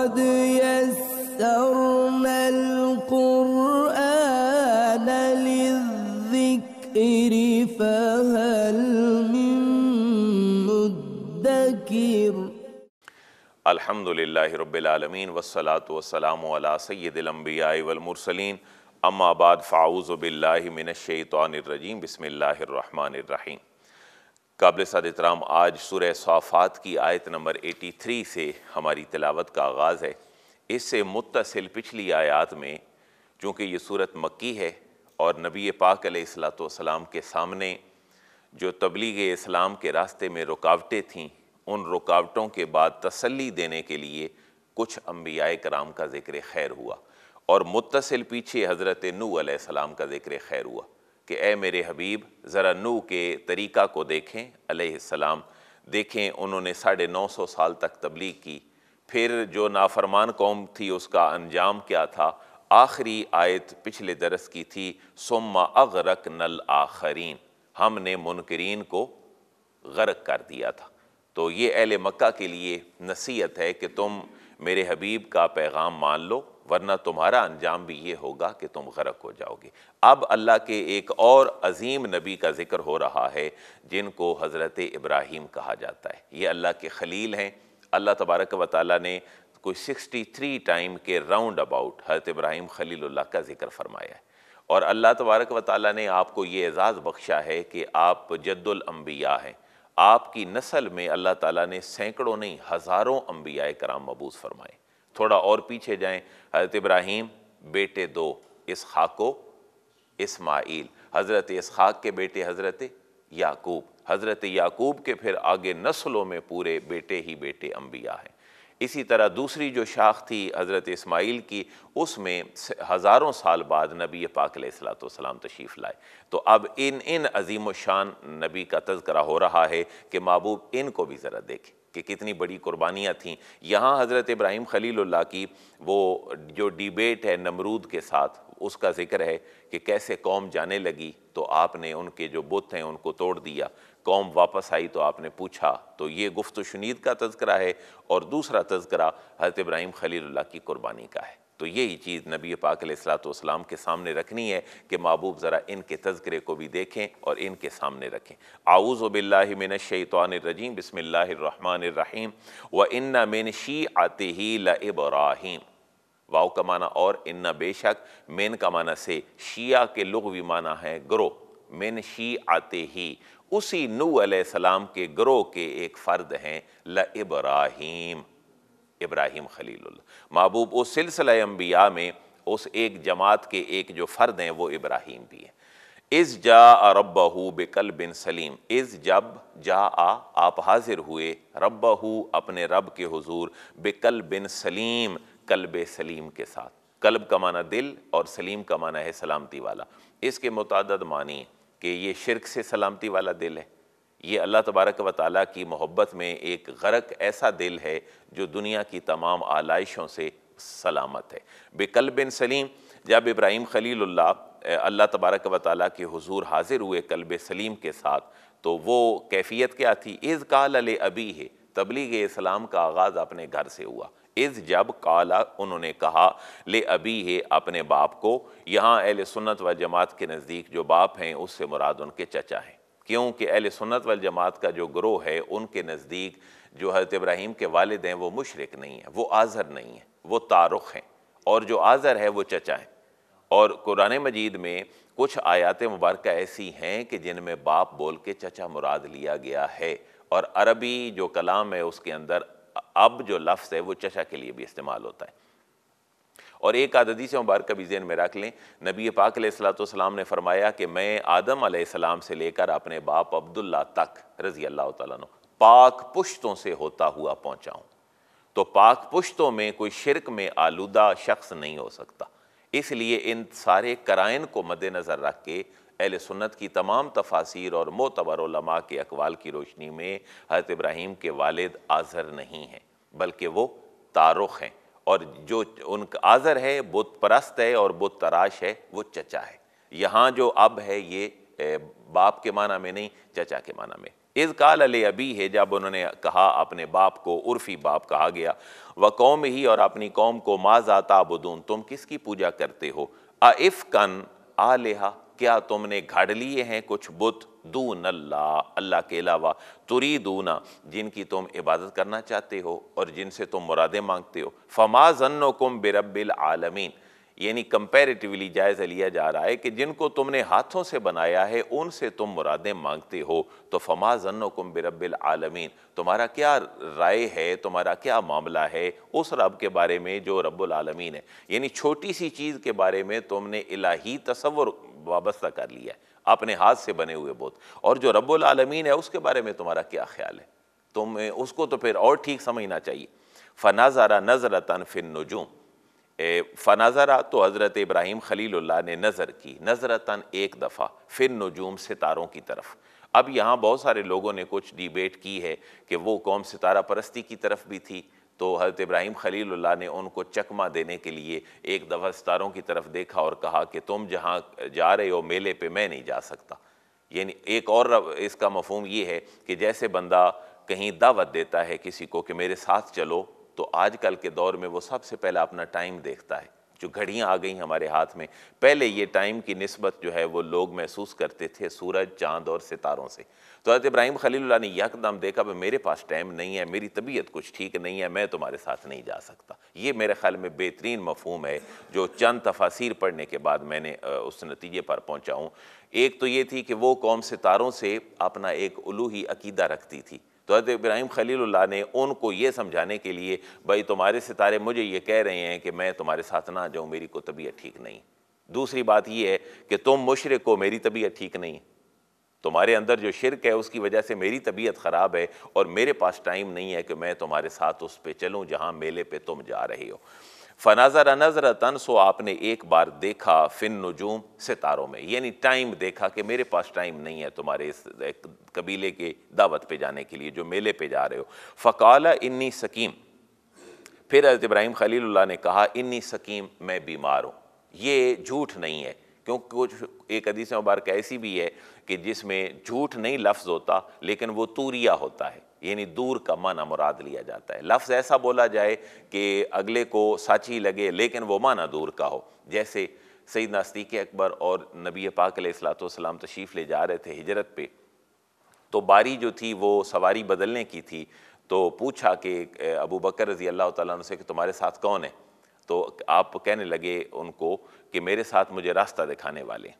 قد يسرنا القرآن للذكر فهل من مدكر الحمد لله رب العالمين والصلاة والسلام على سيد الأنبياء والمرسلين أما بعد فاعوذ بالله من الشيطان الرجيم بسم الله الرحمن الرحيم काबिल सदराम आज सुर साफ़ात की आयत नंबर एटी थ्री से हमारी तलावत का आगाज़ है इससे मुतसिल पिछली आयात में चूँकि ये सूरत मक्की है और नबी पाक सलाम के सामने जो तबलीग इस्लाम के रास्ते में रुकावटें थीं उन रुकावटों के बाद तसली देने के लिए कुछ अम्बिया कराम का ज़िक्र खैर हुआ और मुतसिल पीछे हज़रत नू सलाम का ज़िक्र खैर हुआ कि ए मेरे हबीब ज़रा नू के तरीक़ा को देखें सलाम देखें उन्होंने साढ़े नौ सौ साल तक तबलीग की फिर जो नाफरमान कौम थी उसका अंजाम क्या था आखिरी आयत पिछले दरस की थी सोमा अगरक नल आखरीन हमने मुनकरीन को गरक कर दिया था तो ये अहल मक्का के लिए नसीहत है कि तुम मेरे हबीब का पैगाम मान लो वरना तुम्हारा अंजाम भी ये होगा कि तुम गरक हो जाओगे अब अल्लाह के एक और अजीम नबी का जिक्र हो रहा है जिनको हज़रत इब्राहिम कहा जाता है ये अल्लाह के खलील हैं अल्लाह तबारक व ताली ने कोई सिक्सटी थ्री टाइम के राउंड अबाउट हज़रत इब्राहिम खलील का जिक्र फरमाया है और अल्लाह तबारक व ताली ने आपको ये एज़ाज़ बख्शा है कि आप जद्दुलम्बिया हैं आपकी नस्ल में अल्लाह ताली ने सैकड़ों नहीं हज़ारों अम्बिया कराम मबूस फरमाए थोड़ा और पीछे जाएं हज़रत इब्राहिम बेटे दो इस को इसमाइल हज़रत खाक के बेटे हज़रत याकूब हज़रत याकूब के फिर आगे नस्लों में पूरे बेटे ही बेटे अम्बिया हैं इसी तरह दूसरी जो शाख थी हज़रत इसमाइल की उसमें हज़ारों साल बाद नबी पाक सलाम तशीफ़ लाए तो अब इन इन अजीम शान नबी का तस्करा हो रहा है कि महबूब इनको भी ज़रा देखें कि कितनी बड़ी कुर्बानियाँ थीं यहाँ हज़रत इब्राहिम खलील्ला की वो जो डिबेट है नमरूद के साथ उसका जिक्र है कि कैसे कौम जाने लगी तो आपने उनके जो बुत हैं उनको तोड़ दिया कौम वापस आई तो आपने पूछा तो ये गुफ्त शुनीद का तस्करा है और दूसरा तस्करा हज़रत इब्राहिम खलील्ला की कुर्बानी का है तो यही चीज़ नबी पाक के सामने रखनी है कि महबूब ज़रा इनके तस्करे को भी देखें और इनके सामने रखें आऊज़ बिल्लिमिन शैतवानरजीम बसमीम व इन्ना मिन शी आते ही लब्राहिम वाओ का माना और इन्ना बेशक मेन का माना से शिया के लुगवी माना है ग्रोह मेन शी आते ही उसी नू सलाम के ग्रोह के एक फ़र्द हैं लब्राहिम इब्राहिम खलील महबूब उस सिलसिला अम्बिया में उस एक जमात के एक जो फ़र्द हैं वो इब्राहिम भी हैं इस जा रब रबहू बेकल बिन सलीम इस जब जा आ आप हाजिर हुए रब अपने रब के हजूर बेकल बिन सलीम कल्ब सलीम के साथ कल्ब का माना दिल और सलीम का माना है सलामती वाला इसके मुतद मानी कि ये शिरक से सलामती वाला दिल है ये अल्लाह तबारक व ताली की मोहब्बत में एक गरक ऐसा दिल है जो दुनिया की तमाम आलाइशों से सलामत है बेकल बिन सलीम जब इब्राहिम खलील अल्लाह तबारक व ताली के हजूर हाजिर हुए कल्ब सलीम के साथ तो वो कैफियत क्या थी इज़ काल अल अबी है तबलीग इस्लाम का आगाज़ अपने घर से हुआ इज़ जब काला उन्होंने कहा ले अबी है अपने बाप को यहाँ अहल सुन्नत व जमात के नज़दीक जो बाप हैं उससे मुराद उनके चचा हैं क्योंकि अहल सुन्नत वाल जमात का जो ग्रोह है उनके नज़दीक जो हज़रत इब्राहिम के वालद हैं वो मुशरक़ नहीं हैं वो आज़र नहीं है वो तारुख हैं और जो आज़र है वो चचा है और कुरान मजीद में कुछ आयात मुबारक ऐसी हैं कि जिनमें बाप बोल के चचा मुराद लिया गया है और अरबी जो कलाम है उसके अंदर अब जो लफ्ज़ है वो चचा के लिए भी इस्तेमाल होता है और एक आददी से मुबारक भी जेन में रख लें नबी पाक सलाम ने फरमाया कि मैं आदम आसमाम से लेकर अपने बाप अब्दुल्ला तक रजी अल्लाह ताक पाक पुश्तों से होता हुआ पहुँचाऊँ तो पाक पुश्तों में कोई शिरक में आलूदा शख्स नहीं हो सकता इसलिए इन सारे कराइन को मद्नज़र रख के अहल सुन्नत की तमाम तफासिर और लमा के अकवाल की रोशनी में हज़रत इब्राहिम के वालद आज़र नहीं हैं बल्कि वो तारुख हैं और जो उनका आज़र है बुत परस्त है और बुत तराश है वो चचा है यहाँ जो अब है ये बाप के माना में नहीं चचा के माना में इस काल अले अभी है जब उन्होंने कहा अपने बाप को उर्फी बाप कहा गया व कौम ही और अपनी कौम को माजा ताबुदून तुम किसकी पूजा करते हो अफ कन लेहा क्या तुमने घड़ लिए हैं कुछ बुत दून अल्लाह अल्लाह के अलावा तुरी दूना जिनकी तुम इबादत करना चाहते हो और जिनसे तुम मुरादें मांगते हो फमा जन्नो कुम बिरबिल आलमीन यानी कंपेरेटिवली जायज़ा लिया जा रहा है कि जिनको तुमने हाथों से बनाया है उनसे तुम मुरादें मांगते हो तो फमा जन्नो कुम बिरबिल आलमीन तुम्हारा क्या राय है तुम्हारा क्या मामला है उस रब के बारे में जो रब्बुल आलमीन है यानी छोटी सी चीज़ के बारे में तुमने इलाही तस्वर वाबस्ता कर लिया है अपने हाथ से बने हुए बुत और जो रब्बुल आलमीन है उसके बारे में तुम्हारा क्या ख्याल है तुम उसको तो फिर और ठीक समझना चाहिए फ़नाज़ारा नज़रतन फिन नजूम फ़नाज़रा तो हज़रत इब्राहिम खलील्ला ने नज़र की नज़रतन एक दफ़ा फिर नजूम सितारों की तरफ अब यहाँ बहुत सारे लोगों ने कुछ डिबेट की है कि वो कौम सितारा परस्ती की तरफ भी थी तो हज़रत इब्राहिम खलील ने उनको चकमा देने के लिए एक दफ़ा सितारों की तरफ देखा और कहा कि तुम जहाँ जा रहे हो मेले पे मैं नहीं जा सकता यानी एक और इसका मफहम ये है कि जैसे बंदा कहीं दावत देता है किसी को कि मेरे साथ चलो तो आजकल के दौर में वो सबसे पहला अपना टाइम देखता है जो घड़ियाँ आ गई हमारे हाथ में पहले ये टाइम की नस्बत जो है वो लोग महसूस करते थे सूरज चाँद और सितारों से तो हज़रत इब्राहिम खलील ने यकदम देखा भाई मेरे पास टाइम नहीं है मेरी तबीयत कुछ ठीक नहीं है मैं तुम्हारे साथ नहीं जा सकता ये मेरे ख्याल में बेहतरीन मफहम है जो चंद तफासिर पढ़ने के बाद मैंने उस नतीजे पर पहुँचाऊँ एक तो ये थी कि वो कौम सितारों से अपना एक उलूही अकीदा रखती थी तो हजरत इब्राहिम खलील ने उनको ये समझाने के लिए भाई तुम्हारे सितारे मुझे ये कह रहे हैं कि मैं तुम्हारे साथ ना जाऊँ मेरी को तबीयत ठीक नहीं दूसरी बात यह है कि तुम मुशरक हो मेरी तबीयत ठीक नहीं तुम्हारे अंदर जो शिरक है उसकी वजह से मेरी तबीयत ख़राब है और मेरे पास टाइम नहीं है कि मैं तुम्हारे साथ उस पर चलूँ जहाँ मेले पर तुम जा रहे हो फनाजर नजर तन सो आपने एक बार देखा फिन नजूम सितारों में यानी टाइम देखा कि मेरे पास टाइम नहीं है तुम्हारे इस कबीले के दावत पे जाने के लिए जो मेले पे जा रहे हो फ़काला इन्नी सकीम फिर हज़रत इब्राहिम खलील्ला ने कहा इन्नी सकीम मैं बीमार हूँ ये झूठ नहीं है क्योंकि कुछ एक अदीस मुबारक ऐसी भी है कि जिसमें झूठ नहीं लफ्ज़ होता लेकिन वो तूरिया होता है यानी दूर का माना मुराद लिया जाता है लफ्ज़ ऐसा बोला जाए कि अगले को सच ही लगे लेकिन वो माना दूर का हो जैसे सईद नास्तिक अकबर और नबी पाक सलाम तशीफ़ ले जा रहे थे हिजरत पे तो बारी जो थी वो सवारी बदलने की थी तो पूछा कि अबू बकर रजी अल्लाह तुम से कि तुम्हारे साथ कौन है तो आप कहने लगे उनको कि मेरे साथ मुझे रास्ता दिखाने वाले हैं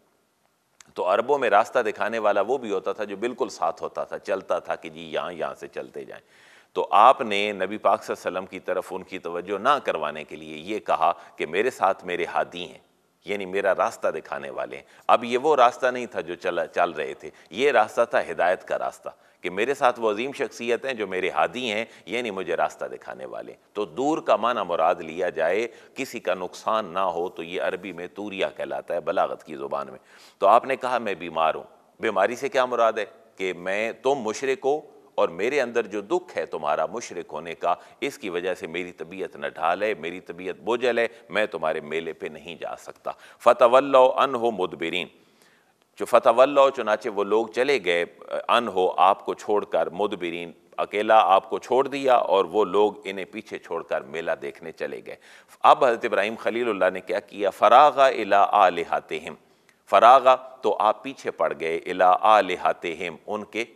तो अरबों में रास्ता दिखाने वाला वो भी होता था जो बिल्कुल साथ होता था चलता था कि जी यहाँ यहाँ से चलते जाएं तो आपने नबी पाक सल्लम की तरफ उनकी तवज्जो ना करवाने के लिए ये कहा कि मेरे साथ मेरे हादी हैं यानी मेरा रास्ता दिखाने वाले हैं अब ये वो रास्ता नहीं था जो चला चल रहे थे ये रास्ता था हिदायत का रास्ता कि मेरे साथ वो अजीम शख्सियत हैं जो मेरे हादी हैं ये नहीं मुझे रास्ता दिखाने वाले तो दूर का माना मुराद लिया जाए किसी का नुकसान ना हो तो ये अरबी में तूरिया कहलाता है बलागत की ज़ुबान में तो आपने कहा मैं बीमार हूँ बीमारी से क्या मुराद है कि मैं तुम मुशरक हो और मेरे अंदर जो दुख है तुम्हारा मुशरक होने का इसकी वजह से मेरी तबीयत न ढाल है मेरी तबीयत बोझल है मैं तुम्हारे मेले पर नहीं जा सकता फ़तवल्लो अन हो मुदबरीन जो फतवल्लो चुनाचे वो लोग चले गए अन हो आपको छोड़ कर मुदबरीन अकेला आपको छोड़ दिया और वो लोग इन्हें पीछे छोड़ कर मेला देखने चले गए अब हज़रत इब्राहिम खलील्ला ने क्या किया फ़रागा इला आलिहाते हिम फ़रागा तो आप पीछे पड़ गए इला आलिहाते हिम उनके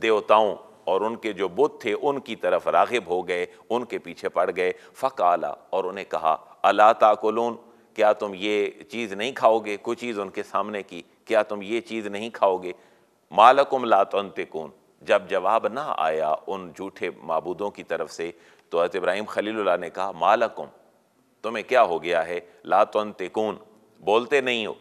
देवताओं और उनके जो बुद्ध थे उनकी तरफ रागिब हो गए उनके पीछे पड़ गए फ़काला और उन्हें कहा अला ताकुलून क्या तुम ये चीज़ नहीं खाओगे कुछ चीज़ उनके सामने की क्या तुम ये चीज़ नहीं खाओगे मालकुम लातनते जब जवाब ना आया उन झूठे मबूदों की तरफ से तो हज़रत इब्राहिम खलील ने कहा मालकुम तुम्हें क्या हो गया है लातन बोलते नहीं हो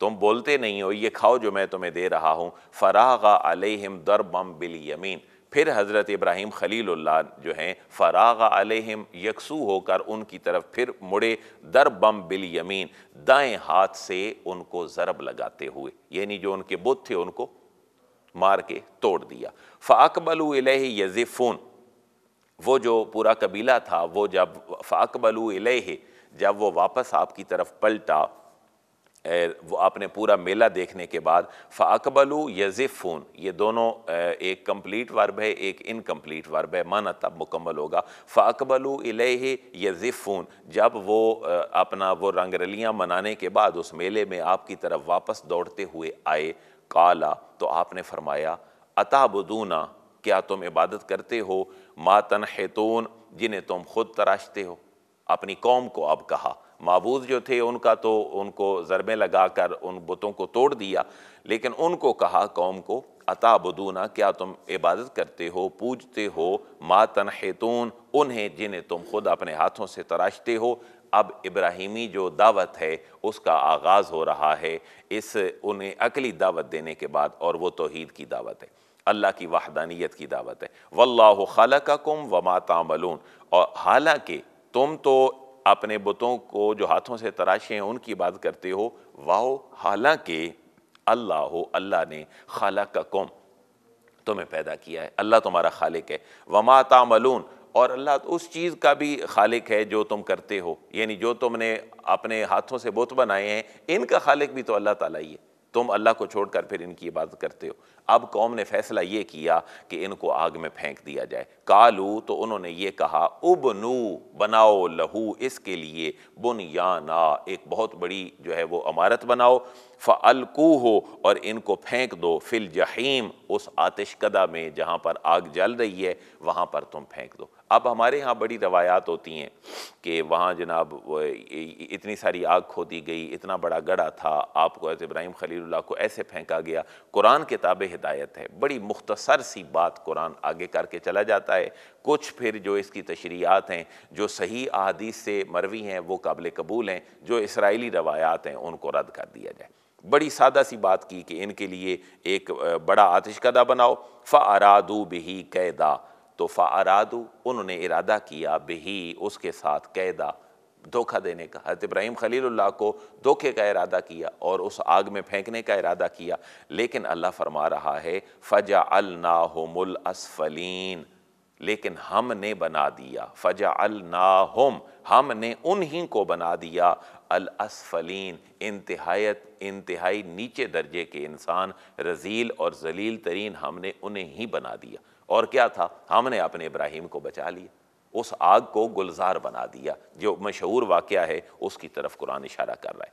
तुम बोलते नहीं हो ये खाओ जो मैं तुम्हें दे रहा हूँ फ़राग अलहम दरबम बिल यमीन फिर हज़रत इब्राहिम खलील जो हैं फ़राग आलम यकसू होकर उनकी तरफ फिर मुड़े दर बम बिल यमीन दाएँ हाथ से उनको ज़रब लगाते हुए यानी जो उनके बुत थे उनको मार के तोड़ दिया फ़ाकबल यज़िफ़ून वो जो पूरा कबीला था वो जब फ़ाकबल जब वो वापस आपकी तरफ पलटा वो आपने पूरा मेला देखने के बाद फ़ाकबलू यज़िफ़ून ये दोनों एक कम्प्लीट वर्ब है एक इनकम्प्लीट वर्ब है माना तब मुकम्मल होगा फ़ाकबलू इलेही यज़िफ़ून जब वो अपना वो रंगरलियाँ मनाने के बाद उस मेले में आपकी तरफ वापस दौड़ते हुए आए काला तो आपने फरमाया अताबुदूना क्या तुम इबादत करते हो मातन हेतून जिन्हें तुम खुद तराशते हो अपनी कौम को अब कहा मबूद जो थे उनका तो उनको ज़रबें लगा कर उन बुतों को तोड़ दिया लेकिन उनको कहा कौम को अता बदूना क्या तुम इबादत करते हो पूजते हो मा तनहतून उन्हें जिन्हें तुम खुद अपने हाथों से तराशते हो अब इब्राहिमी जो दावत है उसका आगाज़ हो रहा है इस उन्हें अकली दावत देने के बाद और वो तोहद की दावत है अल्लाह की वाहदानियत की दावत है वल्ला खाल का कुम व माता मलून और हालांकि तुम तो अपने बुतों को जो हाथों से तराशे हैं उनकी बात करते हो वाओ हालांकि अल्लाह हो अल्लाह ने खाला का कौम तुम्हें पैदा किया है अल्लाह तुम्हारा खालिक है वमा तामलून और अल्लाह तो उस चीज़ का भी खालिक है जो तुम करते हो यानी जो तुमने अपने हाथों से बुत बनाए हैं इनका खालिक भी तो अल्लाह ताला ही है तुम अल्लाह को छोड़कर फिर इनकी इबादत करते हो अब कौम ने फैसला ये किया कि इनको आग में फेंक दिया जाए कालू तो उन्होंने ये कहा उबनू बनाओ लहू इसके लिए ना एक बहुत बड़ी जो है वो अमारत बनाओ फ़लकू हो और इनको फेंक दो फिल जहीम उस आतिशकदा में जहाँ पर आग जल रही है वहाँ पर तुम फेंक दो अब हमारे यहाँ बड़ी रवायात होती हैं कि वहाँ जनाब इतनी सारी आग खो दी गई इतना बड़ा गड़ा था आपको ऐसे इब्राहिम खलील्ला को ऐसे फेंका गया कुरान किताब हिदायत है बड़ी मुख्तसर सी बात कुरान आगे करके चला जाता है कुछ फिर जो इसकी तशरीहत हैं जो सही अदीस से मरवी हैं वो काबिल कबूल हैं जो इसराइली रवायात हैं उनको रद्द कर दिया जाए बड़ी सादा सी बात की कि इनके लिए एक बड़ा आतिशकदा बनाओ फ़ अरादू बिही कैदा तो अरादू उन्होंने इरादा किया बेही उसके साथ कैदा धोखा देने का हज़रत इब्राहिम खलील्ला को धोखे का इरादा किया और उस आग में फेंकने का इरादा किया लेकिन अल्लाह फरमा रहा है फ़जा अलनाहमुल असफलीन लेकिन हमने बना दिया फ़जा अल ना होम हमने उन्हीं को बना दिया अल असफलीन इंतहायत इंतहाई नीचे दर्जे के इंसान रजील और जलील तरीन हमने उन्हें ही बना दिया और क्या था हमने अपने इब्राहिम को बचा लिया उस आग को गुलजार बना दिया जो मशहूर वाक़ है उसकी तरफ कुरान इशारा कर रहा है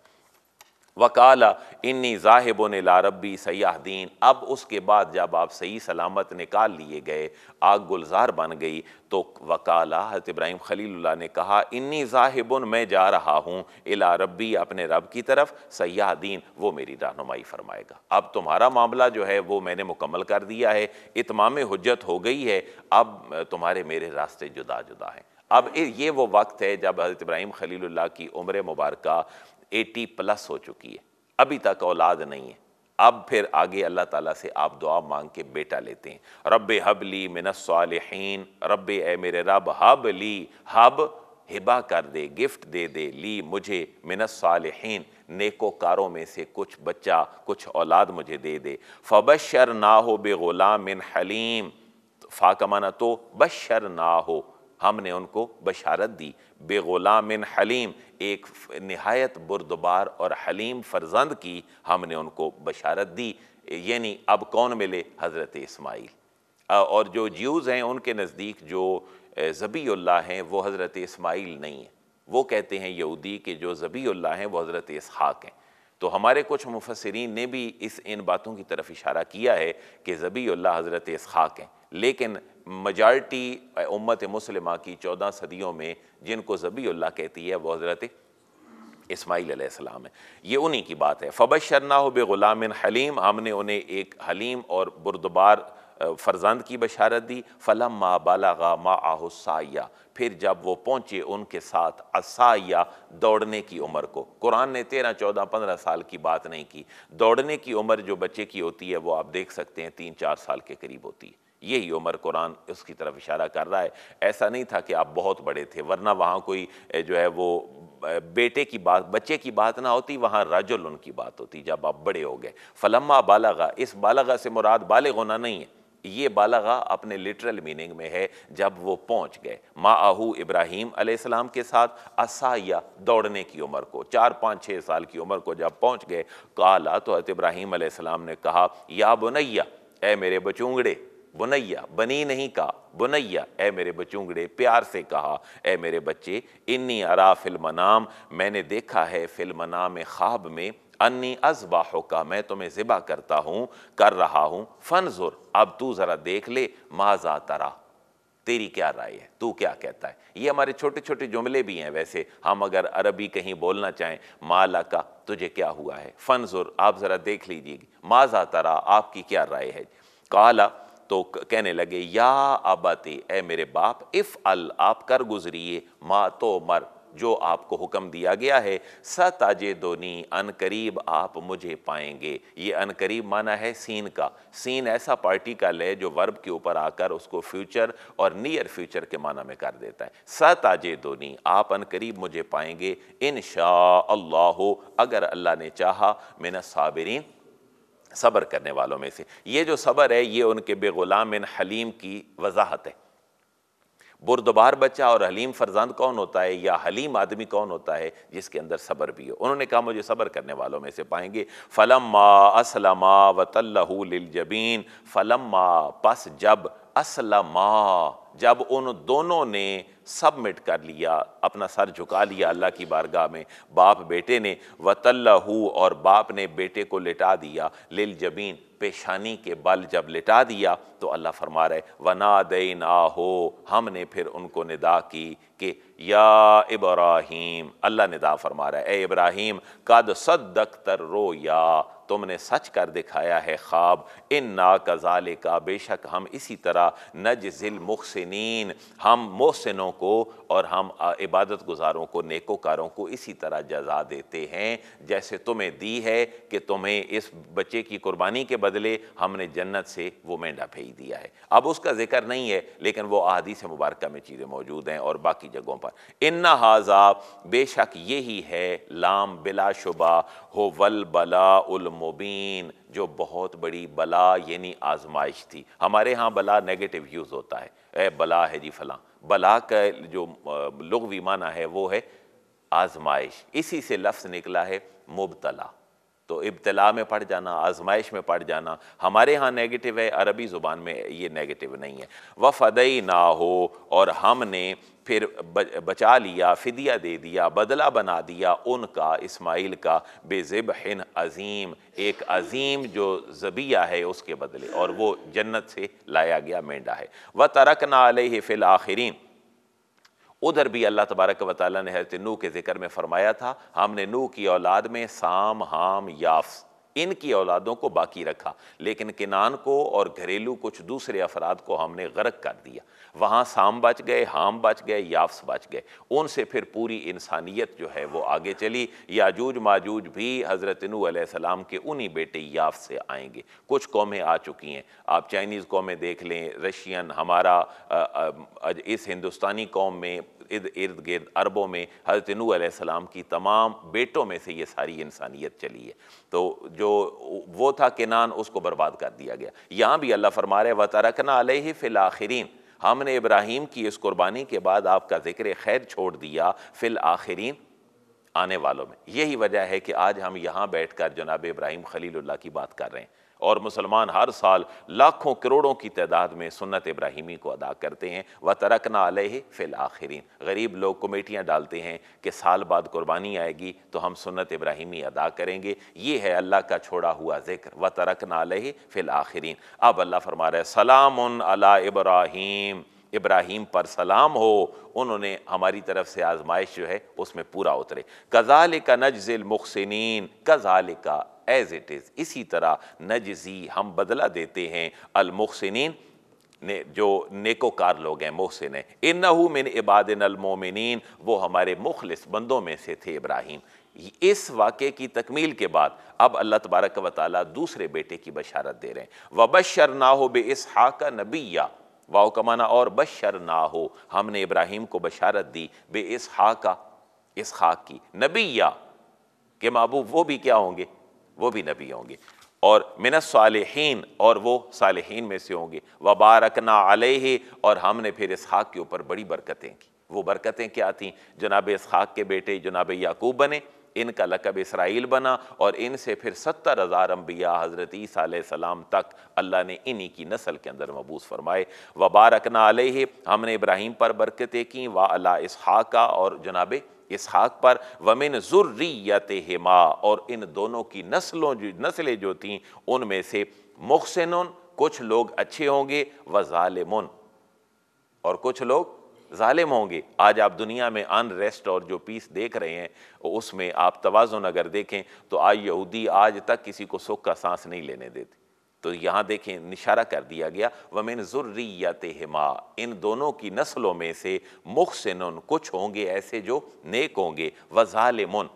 वकाला इन्नी ज़ाहिबों ने लारबी सयाहदीन अब उसके बाद जब आप सही सलामत निकाल लिए गए आग गुलजार बन गई तो वकाला हज़रत इब्राहिम खलील्ला ने कहा इन्नी ज़ाहिबन मैं जा रहा हूँ इला रबी अपने रब की तरफ सयाह दीन वो मेरी रहनुमाई फरमाएगा अब तुम्हारा मामला जो है वो मैंने मुकम्मल कर दिया है इतमाम हजत हो गई है अब तुम्हारे मेरे रास्ते जुदा जुदा हैं अब ये वो वक्त है जब हज़रत इब्राहिम खलील्ला की उम्र मुबारक एटी प्लस हो चुकी है अभी तक औलाद नहीं है अब फिर आगे अल्लाह ताला से आप दुआ मांग के बेटा लेते हैं रब हबली मिनसालहन रब ए मेरे रब हब ली हब हिबा कर दे गिफ्ट दे दे ली मुझे मिनसालहन नेकोकारों में से कुछ बच्चा कुछ औलाद मुझे दे दे फबशर ना हो बे बेगुलाम हलीम फाकमाना तो बशर ना हो हमने उनको बशारत दी बे बेगुलाम हलीम एक नहायत बुरदबार और हलीम फ़रजंद की हमने उनको बशारत दी यानी अब कौन मिले हज़रत इसमाइल और जो ज्यूज़ हैं उनके नज़दीक जो ज़बील्ला हैं वो हज़रत इसमाइल नहीं हैं वो कहते हैं यहूदी के जो ज़बील्ला हैं वो हज़रत इसहाक़ हैं तो हमारे कुछ मुफसरीन ने भी इस इन बातों की तरफ इशारा किया है कि ज़बील्ला हज़रत इसहाक़ हैं लेकिन मजार्टी उम्मत मुसलमा की चौदह सदियों में जिनको जबील्ला कहती है वह हज़रत इसमाइल सलाम है ये उन्हीं की बात है फ़बशरना हो बेग़ुलाम हलीम हमने उन्हें एक हलीम और बुरदबार फ़र्जंद की बशारत दी फ़लम मा बालागा मा आहुसाया फिर जब वो पहुँचे उनके साथ असाया दौड़ने की उम्र को कुरान ने तेरह चौदह पंद्रह साल की बात नहीं की दौड़ने की उम्र जो बच्चे की होती है वो आप देख सकते हैं तीन चार साल के करीब होती है यही उमर कुरान उसकी तरफ इशारा कर रहा है ऐसा नहीं था कि आप बहुत बड़े थे वरना वहाँ कोई जो है वो बेटे की बात बच्चे की बात ना होती वहाँ रजुल उनकी बात होती जब आप बड़े हो गए फलम्मा बालागा इस बालागा से मुराद बाले होना नहीं है ये बालागा अपने लिटरल मीनिंग में है जब वो पहुँच गए माँ आहू इब्राहिम अलैहिस्सलाम के साथ असाया दौड़ने की उम्र को चार पाँच छः साल की उम्र को जब पहुँच गए काला तो हत इब्राहिम अलैहिस्सलाम ने कहा या बुनैया ए मेरे बचूंगड़े बुनैया बनी नहीं कहा बुनैया ए मेरे बचूंगड़े प्यार से कहा ए मेरे बच्चे इन्नी अरा फिल्म नाम मैंने देखा है फिल्मनाम ख्वाब में अन्नी अजबाह का मैं तुम्हें ज़िबा करता हूँ कर रहा हूँ फनजुर अब तू ज़रा देख ले माजा तरा तेरी क्या राय है तू क्या कहता है ये हमारे छोटे छोटे जुमले भी हैं वैसे हम अगर अरबी कहीं बोलना चाहें माला का तुझे क्या हुआ है फनजुर आप ज़रा देख लीजिए माजा तरा आपकी क्या राय है काला तो कहने लगे या आबाते ए मेरे बाप इफ़ अल आप कर गुजरिए माँ तो मर जो आपको हुक्म दिया गया है सताजे दोनी अन करीब आप मुझे पाएंगे ये अन करीब माना है सीन का सीन ऐसा पार्टिकल है जो वर्ब के ऊपर आकर उसको फ्यूचर और नियर फ्यूचर के माना में कर देता है सताजे दोनी आप अन करीब मुझे पाएंगे इन शाह अगर अल्लाह ने चाहा मेना साबरीन सबर करने वालों में से ये जो सबर है ये उनके बेगुलाम हलीम की वजाहत है बुरदबार बच्चा और हलीम फरजंद कौन होता है या हलीम आदमी कौन होता है जिसके अंदर सबर भी हो उन्होंने कहा मुझे सबर करने वालों में से पाएंगे फ़लम मा असलमा वतल्लहू लिल जबीन फलम्मा पस जब असलमा जब उन दोनों ने सबमिट कर लिया अपना सर झुका लिया अल्लाह की बारगाह में बाप बेटे ने वतल्लहू और बाप ने बेटे को लिटा दिया लिल जबीन पेशानी के बल जब लिटा दिया तो अल्लाह फरमा रहे वना दे ना हो हमने फिर उनको निदा की कि या इब्राहिम अल्लाह निदा फरमा रहा है ए इब्राहिम कद सद तर रो या तुमने सच कर दिखाया है ख्वाब इन ना कजाल का बेशक हम इसी तरह नज जिल मुखसिन हम मोहसिनों को और हम इबादत गुजारों को नेकोकारों को इसी तरह जजा देते हैं जैसे तुम्हें दी है कि तुम्हें इस बच्चे की कुर्बानी के बदले हमने जन्नत से वो मेंढा भेज दिया है अब उसका जिक्र नहीं है लेकिन वो आदि से मुबारक में चीज़ें मौजूद हैं और बाकी जगहों पर इन्ना हाजा बेशक यही है लाम बिलाशुबा हो वल बला उल मुबीन जो बहुत बड़ी बला यानी आजमाइश थी हमारे यहाँ बला नेगेटिव यूज़ होता है ए बला है जी फलां बला का जो लुगवी माना है वो है आजमाइश इसी से लफ्ज़ निकला है मुबतला तो इब्तला में पढ़ जाना आजमाइश में पढ़ जाना हमारे यहाँ नेगेटिव है अरबी ज़ुबान में ये नेगेटिव नहीं है वफ़दई ना हो और हमने फिर बचा लिया फिदिया दे दिया बदला बना दिया उनका इसमाइल का बेजब हिन अजीम एक अजीम जो जबिया है उसके बदले और वो जन्नत से लाया गया मेंढा है व तरक नाल फिल आखिरीन उधर भी अल्लाह तबारक व ताली ने हजरत नू के ज़िक्र में फ़रमाया था हमने नू की औलाद में साम हाम याफ़ इनकी औलादों को बाकी रखा लेकिन किनान को और घरेलू कुछ दूसरे अफराद को हमने गर्क कर दिया वहाँ साम बच गए हाम बच गए याफ्स बच गए उनसे फिर पूरी इंसानियत जो है वो आगे चली याजूज माजूज भी हज़रत नूसम के उन्हीं बेटे याफ से आएंगे कुछ कौमें आ चुकी हैं आप चाइनीज़ कौमें देख लें रशियन हमारा आ, आ, आ, इस हिंदुस्तानी कौम में इर्द इर्द गिर्द अरबों में हज़रत नूसम की तमाम बेटों में से ये सारी इंसानियत चली है तो जो वो था किनान उसको बर्बाद कर दिया गया यहाँ भी अल्लाह फरमा रहे व तरकना फ़िल आखिरीन हमने इब्राहिम की इस कुर्बानी के बाद आपका ज़िक्र खैर छोड़ दिया फ़िल आखिरीन आने वालों में यही वजह है कि आज हम यहाँ बैठकर कर जनाब इब्राहिम खलील की बात कर रहे हैं और मुसलमान हर साल लाखों करोड़ों की तादाद में सुन्नत इब्राहिमी को अदा करते हैं व तरकना अलह फ़िल आखिरीन गरीब लोग कमेटियाँ डालते हैं कि साल बाद कुर्बानी आएगी तो हम सुन्नत इब्राहिमी अदा करेंगे ये है अल्लाह का छोड़ा हुआ जिक्र व तरकना अलह फ़िल आखिरीन अब अल्लाह फरमा रहे सलाम अला इब्राहिम इब्राहिम पर सलाम हो उन्होंने हमारी तरफ से आजमाइश जो है उसमें पूरा उतरे कजाल का नजिल मुखसिन कजाल का एज इट इज़ इसी तरह नजजी हम बदला देते हैं अलमुखसिन ने जो नेकोकार लोग हैं मोहसिन हैं इन मिन इबादिन अलमोमिन वो हमारे मुखलिस बंदों में से थे इब्राहिम इस वाक़े की तकमील के बाद अब अल्लाह तबारक व ताली दूसरे बेटे की बशारत दे रहे हैं बशर ना हो बे इस हाका नबीया वाओ कमाना और बशर ना हो हमने इब्राहिम को बशारत दी बे इस हाका इस हाक की नबीया के महबूब वो भी क्या होंगे वो भी नबी होंगे और मिन सालहीन और वो सालहीन में से होंगे वबारकना अलह और हमने फिर इस हाक के ऊपर बड़ी बरकतें की वो बरकतें क्या थीं जनाब इस हाक के बेटे जनाब याकूब बने इनका लकब इसराइल बना और इनसे फिर सत्तर हज़ार अम्बिया हज़रत सलाम तक अल्लाह ने इन्हीं की नस्ल के अंदर मबूस फरमाए वबारकना अलह हमने इब्राहिम पर बरकतें की वा अला इसहाक़ा और जनाब इसहाक पर वमिन ज़ुर्रियत हिमा और इन दोनों की नस्लों जो नस्लें जो थीं उनमें से मुखसिन कुछ लोग अच्छे होंगे व ालिमन और कुछ लोग ालिम होंगे आज आप दुनिया में अनरेस्ट और जो पीस देख रहे हैं उसमें आप तोज़ुन अगर देखें तो आज यहूदी आज तक किसी को सुख का सांस नहीं लेने देते तो यहाँ देखें निशारा कर दिया गया वमिन ज़ुर्रियत हिमा इन दोनों की नस्लों में से मुखसिन कुछ होंगे ऐसे जो नेक होंगे व ालिमन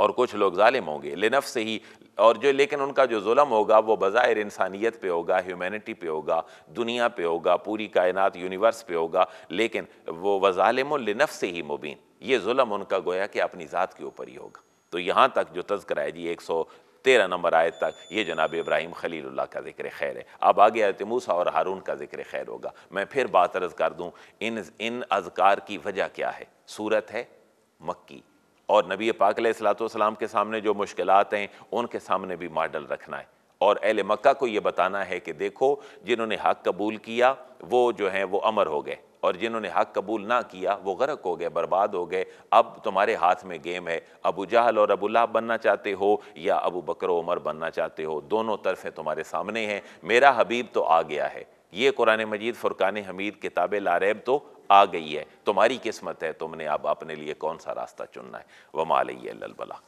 और कुछ लोग ालिम होंगे लिनफ से ही और जो लेकिन उनका जो जुल्म होगा वो बज़ाहिर इंसानियत पे होगा ह्यूमैनिटी पे होगा दुनिया पे होगा पूरी कायनात यूनिवर्स पे होगा लेकिन वो वजालम लिनफ से ही मुबीन ये जुल्म उनका गोया कि अपनी ज़ात के ऊपर ही होगा तो यहाँ तक जो तस्करा है जी एक सौ तेरह नंबर आयत तक ये जनाब इब्राहिम खलील का जिक्र खैर है अब आगे आयत मूसा और हारून का जिक्र खैर होगा मैं फिर बात अर्ज कर दूँ इन इन अजकार की वजह क्या है सूरत है मक्की और नबी पाक सलाम के सामने जो मुश्किल हैं उनके सामने भी मॉडल रखना है और अहल मक्का को ये बताना है कि देखो जिन्होंने हक कबूल किया वो जो हैं वो अमर हो गए और जिन्होंने हक कबूल ना किया वो गर्क हो गए बर्बाद हो गए अब तुम्हारे हाथ में गेम है अबू जहल और अबू लाभ बनना चाहते हो या अबू बकर उमर बनना चाहते हो दोनों तरफें तुम्हारे सामने हैं मेरा हबीब तो आ गया है ये कुरान मजीद फ़ुरकान हमीद किताब लारैब तो आ गई है तुम्हारी किस्मत है तुमने अब अपने लिए कौन सा रास्ता चुनना है वमा अलबला